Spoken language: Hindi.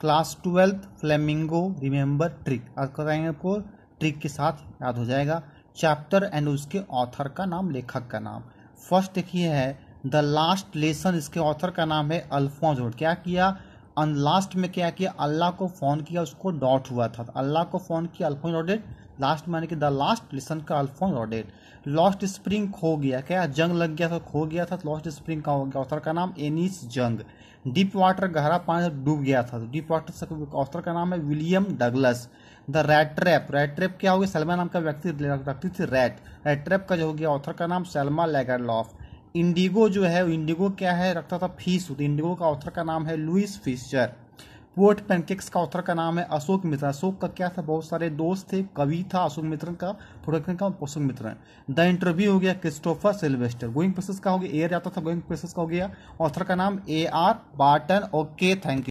class twelfth flamingo remember trick कराएंगे आपको ट्रिक के साथ याद हो जाएगा चैप्टर एंड उसके ऑथर का नाम लेखक का नाम फर्स्ट देखिए है द लास्ट लेसन इसके ऑथर का नाम है अल्फोंस रोड क्या किया अन लास्ट में क्या किया अल्लाह को फ़ोन किया उसको डॉट हुआ था अल्लाह को फ़ोन किया अल्फोंस लास्ट माने कि द लास्ट लिसन का अल्फोन रॉडेड लॉस्ट स्प्रिंग खो गया क्या जंग लग गया था खो गया था लॉस्ट स्प्रिंग का हो गया ऑथर का नाम एनिस जंग डीप वाटर गहरा पानी डूब गया था डीप वाटर ऑथर का नाम है William Douglas the rattrap rattrap क्या हो गया सलमा नाम का व्यक्ति रखती थी रेड रेड ट्रैप का जो हो गया ऑथर का नाम सलमा लेगरलॉफ इंडिगो जो है इंडिगो क्या है रखता था फीस इंडिगो का ऑथर का नाम है लुइस फिशर पोर्ट पेनकेक्स का ऑथर का नाम है अशोक मित्र अशोक का क्या था बहुत सारे दोस्त थे कवि था अशोक मित्र का प्रोडक्शन का अशोक मित्र द इंटरव्यू हो गया क्रिस्टोफर सिल्वेस्टर गोइंग प्रोसेस का हो गया एयर जाता था गोइंग प्रोसेस का हो गया ऑथर का नाम ए आर बार्टन और के थैंक यू